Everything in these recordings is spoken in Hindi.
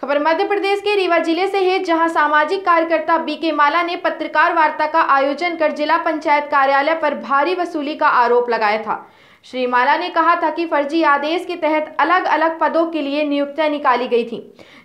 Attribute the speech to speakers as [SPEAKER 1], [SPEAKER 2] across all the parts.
[SPEAKER 1] खबर मध्य प्रदेश के रीवा जिले से है जहां सामाजिक कार्यकर्ता बीके माला ने पत्रकार वार्ता का आयोजन कर जिला पंचायत कार्यालय पर भारी वसूली का आरोप लगाया था श्री माला ने कहा था कि फर्जी आदेश के तहत अलग अलग पदों के लिए नियुक्तियां निकाली गई थी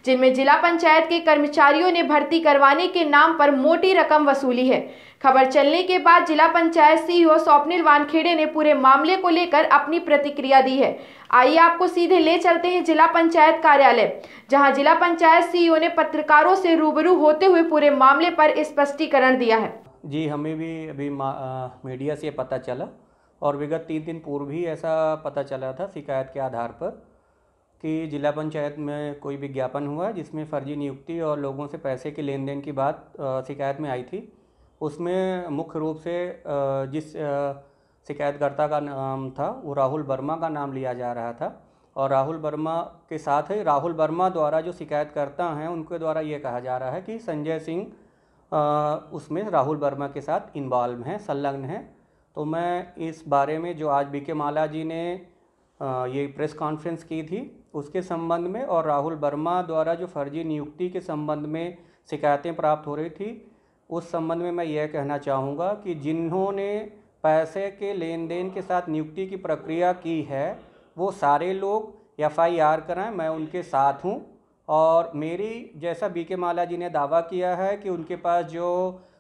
[SPEAKER 1] जिनमें जिला पंचायत के कर्मचारियों ने भर्ती करवाने के नाम पर मोटी रकम वसूली है खबर चलने के बाद जिला पंचायत सीईओ स्वप्निल वानखेड़े ने पूरे मामले को लेकर अपनी प्रतिक्रिया दी है आइए आपको सीधे ले चलते हैं जिला पंचायत कार्यालय जहां जिला पंचायत सीईओ ने पत्रकारों से रूबरू होते हुए पूरे मामले पर स्पष्टीकरण दिया है जी हमें भी अभी मीडिया से पता चला और विगत तीन दिन पूर्व ही ऐसा पता चला था शिकायत के आधार पर कि जिला पंचायत में कोई विज्ञापन हुआ जिसमें फर्जी नियुक्ति और लोगों से पैसे के लेन देन की बात शिकायत में आई थी उसमें मुख्य रूप से जिस शिकायतकर्ता का नाम था वो राहुल वर्मा का नाम लिया जा रहा था और राहुल वर्मा के साथ ही राहुल वर्मा द्वारा जो शिकायतकर्ता हैं उनके द्वारा ये कहा जा रहा है कि संजय सिंह उसमें राहुल वर्मा के साथ इन्वॉल्व हैं संलग्न हैं तो मैं इस बारे में जो आज बी के माला जी ने ये प्रेस कॉन्फ्रेंस की थी उसके संबंध में और राहुल वर्मा द्वारा जो फर्जी नियुक्ति के संबंध में शिकायतें प्राप्त हो रही थी उस संबंध में मैं यह कहना चाहूँगा कि जिन्होंने पैसे के लेन देन के साथ नियुक्ति की प्रक्रिया की है वो सारे लोग एफ आई आर कराएं मैं उनके साथ हूँ और मेरी जैसा बी के माला जी ने दावा किया है कि उनके पास जो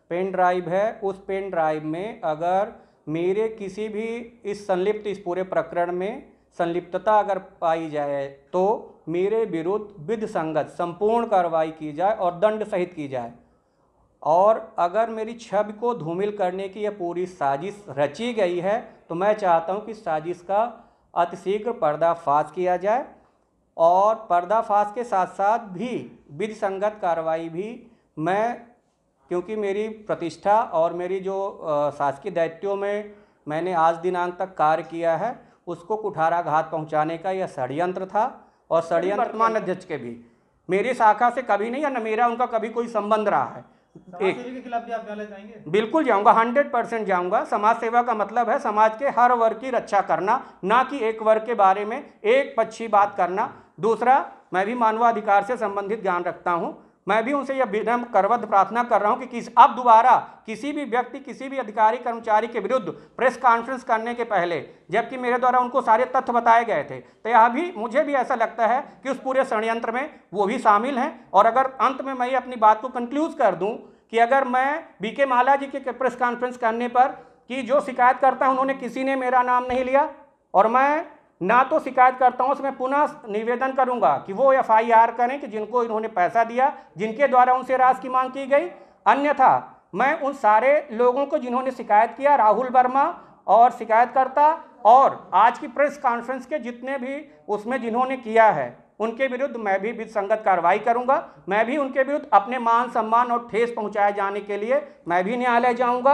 [SPEAKER 1] पेन ड्राइव है उस पेन ड्राइव में अगर मेरे किसी भी इस संलिप्त इस पूरे प्रकरण में संलिप्तता अगर पाई जाए तो मेरे विरुद्ध विध संगत संपूर्ण कार्रवाई की जाए और दंड सहित की जाए और अगर मेरी छवि को धूमिल करने की यह पूरी साजिश रची गई है तो मैं चाहता हूँ कि साजिश का अतिशीघ्र पर्दाफाश किया जाए और पर्दाफाश के साथ साथ भी विधि संगत कार्रवाई भी मैं क्योंकि मेरी प्रतिष्ठा और मेरी जो शासकीय दायित्वों में मैंने आज दिनांक तक कार्य किया है उसको कुठारा घात पहुंचाने का यह षड्यंत्र था और षड्यंत्र वर्तमान अध्यक्ष के भी मेरी शाखा से कभी नहीं या न मेरा उनका कभी कोई संबंध रहा है एक के खिलाफ भी आप जाएंगे बिल्कुल जाऊंगा हंड्रेड परसेंट जाऊंगा समाज सेवा का मतलब है समाज के हर वर्ग की रक्षा करना ना कि एक वर्ग के बारे में एक पक्षी बात करना दूसरा मैं भी मानवाधिकार से संबंधित ज्ञान रखता हूँ मैं भी उनसे यह विनम्र करबद्ध प्रार्थना कर रहा हूं कि किस अब दोबारा किसी भी व्यक्ति किसी भी अधिकारी कर्मचारी के विरुद्ध प्रेस कॉन्फ्रेंस करने के पहले जबकि मेरे द्वारा उनको सारे तथ्य बताए गए थे तो यह भी मुझे भी ऐसा लगता है कि उस पूरे षडयंत्र में वो भी शामिल हैं और अगर अंत में मैं अपनी बात को कंक्लूज कर दूँ कि अगर मैं बी के माला जी के प्रेस कॉन्फ्रेंस करने पर कि जो शिकायत करता है उन्होंने किसी ने मेरा नाम नहीं लिया और मैं ना तो शिकायतकर्ताओं से मैं पुनः निवेदन करूंगा कि वो एफआईआर करें कि जिनको इन्होंने पैसा दिया जिनके द्वारा उनसे राज की मांग की गई अन्यथा मैं उन सारे लोगों को जिन्होंने शिकायत किया राहुल वर्मा और शिकायतकर्ता और आज की प्रेस कॉन्फ्रेंस के जितने भी उसमें जिन्होंने किया है उनके विरुद्ध मैं भी विसंगत कार्रवाई करूंगा मैं भी उनके विरुद्ध अपने मान सम्मान और ठेस पहुंचाए जाने के लिए मैं भी न्यायालय जाऊंगा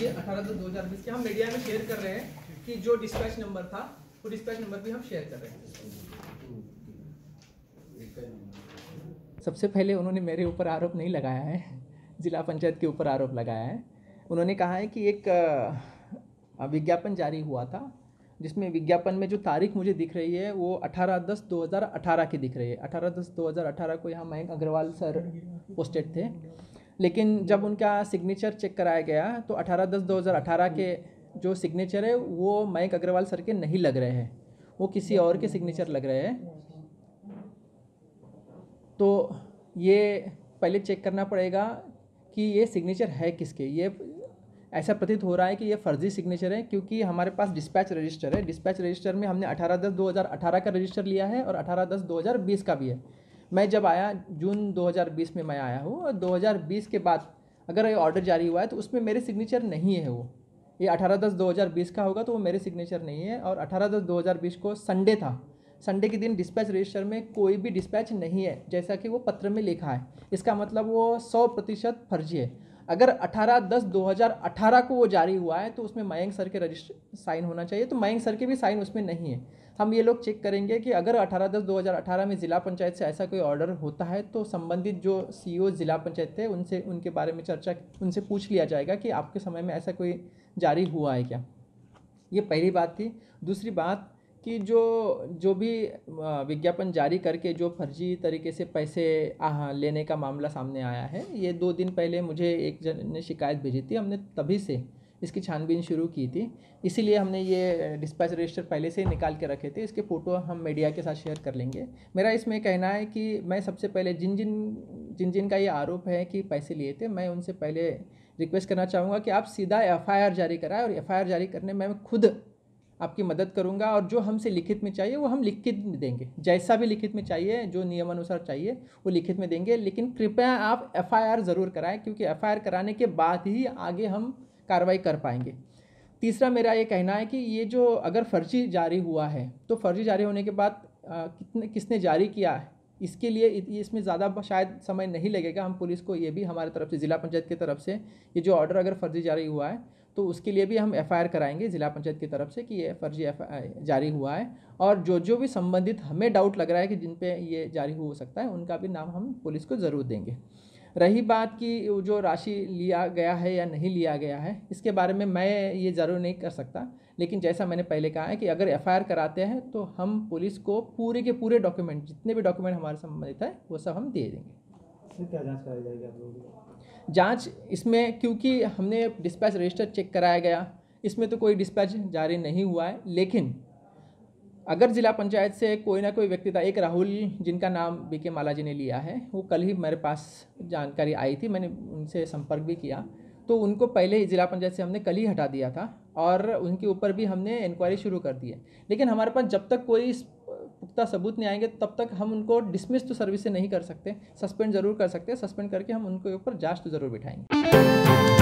[SPEAKER 2] ये अठारह दो हज़ार बीस के हम मीडिया में शेयर कर रहे हैं कि जो डिस्पैच नंबर था और इसका नंबर भी हम शेयर कर रहे हैं सबसे पहले उन्होंने मेरे ऊपर आरोप नहीं लगाया है जिला पंचायत के ऊपर आरोप लगाया है उन्होंने कहा है कि एक विज्ञापन जारी हुआ था जिसमें विज्ञापन में जो तारीख मुझे दिख रही है वो 18 दस 2018 की दिख रही है 18 दस 2018 को यहाँ मयंक अग्रवाल सर पोस्टेड थे लेकिन जब उनका सिग्नेचर चेक कराया गया तो 18 दस 2018 के जो सिग्नेचर है वो मयंक अग्रवाल सर के नहीं लग रहे हैं वो किसी और के सिग्नेचर लग रहे हैं तो ये पहले चेक करना पड़ेगा कि ये सिग्नेचर है किसके ये ऐसा प्रतीत हो रहा है कि ये फर्जी सिग्नेचर है क्योंकि हमारे पास डिस्पैच रजिस्टर है डिस्पैच रजिस्टर में हमने 18 दस 2018 का रजिस्टर लिया है और 18 दस 2020 का भी है मैं जब आया जून 2020 में मैं आया हूँ और 2020 के बाद अगर ये ऑर्डर जारी हुआ है तो उसमें मेरे सिग्नेचर नहीं है वो ये 18 दस 2020 का होगा तो वो मेरे सिग्नेचर नहीं है और 18 दस 2020 को संडे था संडे के दिन डिस्पैच रजिस्टर में कोई भी डिस्पैच नहीं है जैसा कि वो पत्र में लिखा है इसका मतलब वो सौ प्रतिशत फर्जी है अगर 18 दस 2018 को वो जारी हुआ है तो उसमें मयंक सर के रजिस्टर साइन होना चाहिए तो मयंक सर के भी साइन उसमें नहीं है हम ये लोग चेक करेंगे कि अगर 18 दस 2018 में ज़िला पंचायत से ऐसा कोई ऑर्डर होता है तो संबंधित जो सीईओ e ज़िला पंचायत थे उनसे उनके बारे में चर्चा उनसे पूछ लिया जाएगा कि आपके समय में ऐसा कोई जारी हुआ है क्या ये पहली बात थी दूसरी बात कि जो जो भी विज्ञापन जारी करके जो फर्जी तरीके से पैसे लेने का मामला सामने आया है ये दो दिन पहले मुझे एक जन ने शिकायत भेजी थी हमने तभी से इसकी छानबीन शुरू की थी इसीलिए हमने ये डिस्पैच रजिस्टर पहले से ही निकाल के रखे थे इसके फ़ोटो हम मीडिया के साथ शेयर कर लेंगे मेरा इसमें कहना है कि मैं सबसे पहले जिन जिन जिन जिन का ये आरोप है कि पैसे लिए थे मैं उनसे पहले रिक्वेस्ट करना चाहूँगा कि आप सीधा एफ जारी कराएं और एफ जारी करने में मैं खुद आपकी मदद करूँगा और जो हमसे लिखित में चाहिए वो हम लिखित में देंगे जैसा भी लिखित में चाहिए जो नियमानुसार चाहिए वो लिखित में देंगे लेकिन कृपया आप एफआईआर ज़रूर कराएं क्योंकि एफआईआर कराने के बाद ही आगे हम कार्रवाई कर पाएंगे तीसरा मेरा ये कहना है कि ये जो अगर फर्जी जारी हुआ है तो फर्जी जारी होने के बाद कितने किसने जारी किया है इसके लिए इसमें ज़्यादा शायद समय नहीं लगेगा हम पुलिस को ये भी हमारे तरफ से ज़िला पंचायत की तरफ से ये जो ऑर्डर अगर फर्जी जारी हुआ है तो उसके लिए भी हम एफ कराएंगे ज़िला पंचायत की तरफ से कि ये फर्जी एफ जारी हुआ है और जो जो भी संबंधित हमें डाउट लग रहा है कि जिन पे ये जारी हो सकता है उनका भी नाम हम पुलिस को ज़रूर देंगे रही बात कि जो राशि लिया गया है या नहीं लिया गया है इसके बारे में मैं ये ज़रूर नहीं कर सकता लेकिन जैसा मैंने पहले कहा है कि अगर एफ कराते हैं तो हम पुलिस को पूरे के पूरे डॉक्यूमेंट जितने भी डॉक्यूमेंट हमारे संबंधित है वो सब हम दे देंगे जाँच इसमें क्योंकि हमने डिस्पैच रजिस्टर चेक कराया गया इसमें तो कोई डिस्पैच जारी नहीं हुआ है लेकिन अगर ज़िला पंचायत से कोई ना कोई व्यक्ति था एक राहुल जिनका नाम बी के माला जी ने लिया है वो कल ही मेरे पास जानकारी आई थी मैंने उनसे संपर्क भी किया तो उनको पहले ही ज़िला पंचायत से हमने कल ही हटा दिया था और उनके ऊपर भी हमने इंक्वायरी शुरू कर दी है लेकिन हमारे पास जब तक कोई पुख्ता सबूत नहीं आएंगे तब तक हम उनको डिसमिस तो सर्विस से नहीं कर सकते सस्पेंड ज़रूर कर सकते सस्पेंड करके हम उनके ऊपर जाँच तो ज़रूर बिठाएंगे